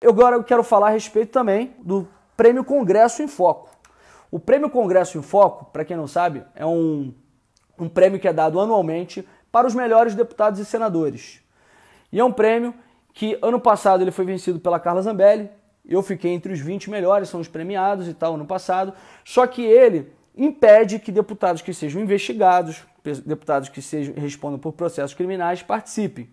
Eu agora quero falar a respeito também do Prêmio Congresso em Foco. O Prêmio Congresso em Foco, para quem não sabe, é um, um prêmio que é dado anualmente para os melhores deputados e senadores. E é um prêmio que ano passado ele foi vencido pela Carla Zambelli. Eu fiquei entre os 20 melhores, são os premiados e tal, ano passado. Só que ele impede que deputados que sejam investigados, deputados que sejam, respondam por processos criminais, participem.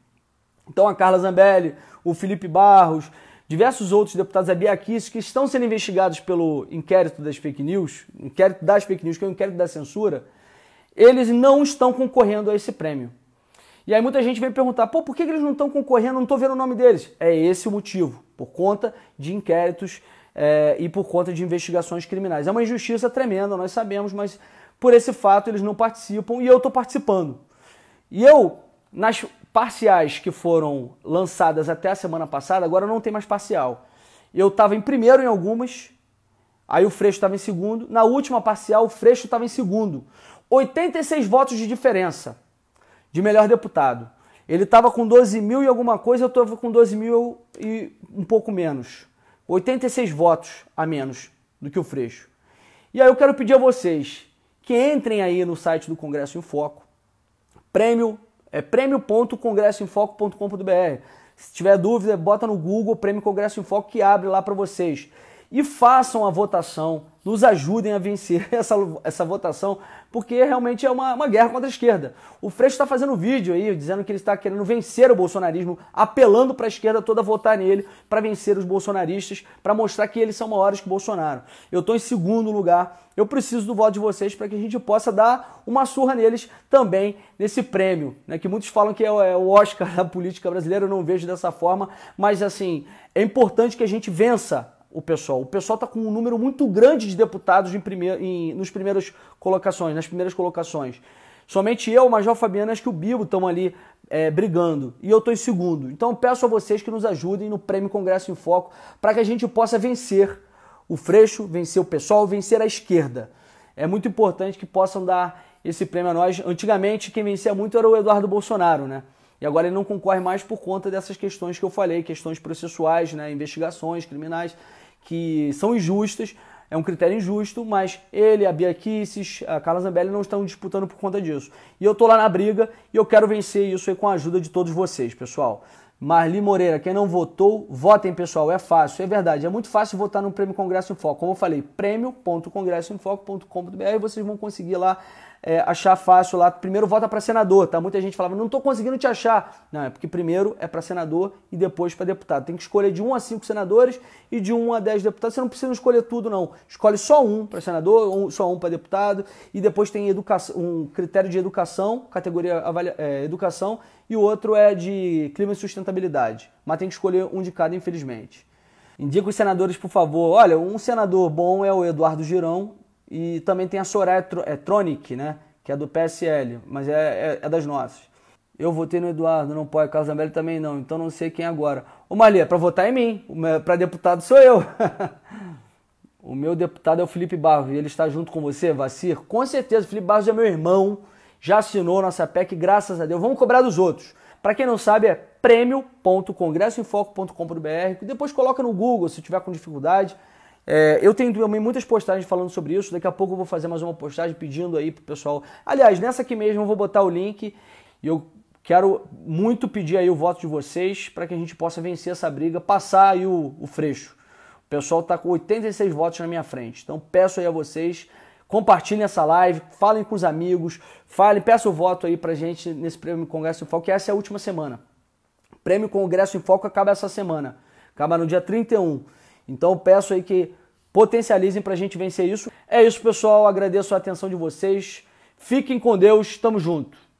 Então a Carla Zambelli, o Felipe Barros, diversos outros deputados abiaquis que estão sendo investigados pelo inquérito das fake news, inquérito das fake news, que é o inquérito da censura, eles não estão concorrendo a esse prêmio. E aí muita gente vem perguntar, pô, por que eles não estão concorrendo, não estou vendo o nome deles? É esse o motivo, por conta de inquéritos é, e por conta de investigações criminais. É uma injustiça tremenda, nós sabemos, mas por esse fato eles não participam e eu estou participando. E eu, nas parciais que foram lançadas até a semana passada, agora não tem mais parcial. Eu estava em primeiro em algumas, aí o Freixo estava em segundo. Na última parcial, o Freixo estava em segundo. 86 votos de diferença de melhor deputado. Ele estava com 12 mil e alguma coisa, eu estava com 12 mil e um pouco menos. 86 votos a menos do que o Freixo. E aí eu quero pedir a vocês que entrem aí no site do Congresso em Foco, prêmio é prêmio.congressoemfoco.com.br. Se tiver dúvida, bota no Google Prêmio Congresso em Foco que abre lá para vocês e façam a votação, nos ajudem a vencer essa, essa votação, porque realmente é uma, uma guerra contra a esquerda. O Freixo está fazendo vídeo aí dizendo que ele está querendo vencer o bolsonarismo, apelando para a esquerda toda votar nele para vencer os bolsonaristas, para mostrar que eles são maiores que o Bolsonaro. Eu estou em segundo lugar, eu preciso do voto de vocês para que a gente possa dar uma surra neles também nesse prêmio, né, que muitos falam que é, é o Oscar da política brasileira, eu não vejo dessa forma, mas assim, é importante que a gente vença o pessoal. O pessoal está com um número muito grande de deputados em primeir, em, nos primeiros colocações, nas primeiras colocações. Somente eu, o Major Fabiano, acho que o Bibo estão ali é, brigando. E eu estou em segundo. Então peço a vocês que nos ajudem no Prêmio Congresso em Foco para que a gente possa vencer o Freixo, vencer o pessoal, vencer a esquerda. É muito importante que possam dar esse prêmio a nós. Antigamente, quem vencia muito era o Eduardo Bolsonaro, né? E agora ele não concorre mais por conta dessas questões que eu falei, questões processuais, né? investigações criminais que são injustas, é um critério injusto, mas ele, a Bia Kisses, a Carla Zambelli não estão disputando por conta disso. E eu tô lá na briga e eu quero vencer isso aí com a ajuda de todos vocês, pessoal. Marli Moreira, quem não votou, votem, pessoal, é fácil, é verdade, é muito fácil votar no Prêmio Congresso em Foco. Como eu falei, prêmio.congressoemfoco.com.br, vocês vão conseguir lá é, achar fácil lá, primeiro vota para senador, tá? Muita gente falava, não estou conseguindo te achar. Não, é porque primeiro é para senador e depois para deputado. Tem que escolher de 1 a 5 senadores e de 1 a 10 deputados. Você não precisa escolher tudo, não. Escolhe só um para senador, um, só um para deputado e depois tem educação, um critério de educação, categoria avalia, é, educação e o outro é de clima e sustentabilidade. Mas tem que escolher um de cada, infelizmente. Indica os senadores, por favor. Olha, um senador bom é o Eduardo Girão, e também tem a Soraya é, Tronic, né? Que é do PSL, mas é, é, é das nossas. Eu votei no Eduardo, não pode. Carlos Zambelli também não, então não sei quem agora. Ô Maria, para votar em mim, para deputado sou eu. o meu deputado é o Felipe Barros e ele está junto com você, Vacir. Com certeza, o Felipe Barros é meu irmão, já assinou nossa PEC, graças a Deus. Vamos cobrar dos outros. Para quem não sabe, é prêmio.congressoinfoco.com.br. Depois coloca no Google se tiver com dificuldade. É, eu tenho também muitas postagens falando sobre isso. Daqui a pouco eu vou fazer mais uma postagem pedindo aí pro pessoal. Aliás, nessa aqui mesmo eu vou botar o link e eu quero muito pedir aí o voto de vocês para que a gente possa vencer essa briga, passar aí o, o freixo. O pessoal está com 86 votos na minha frente. Então peço aí a vocês, compartilhem essa live, falem com os amigos, falem, peçam o voto aí pra gente nesse Prêmio Congresso em Foco, que essa é a última semana. Prêmio Congresso em Foco acaba essa semana. Acaba no dia 31. Então peço aí que potencializem para a gente vencer isso. É isso, pessoal. Agradeço a atenção de vocês. Fiquem com Deus. Tamo junto.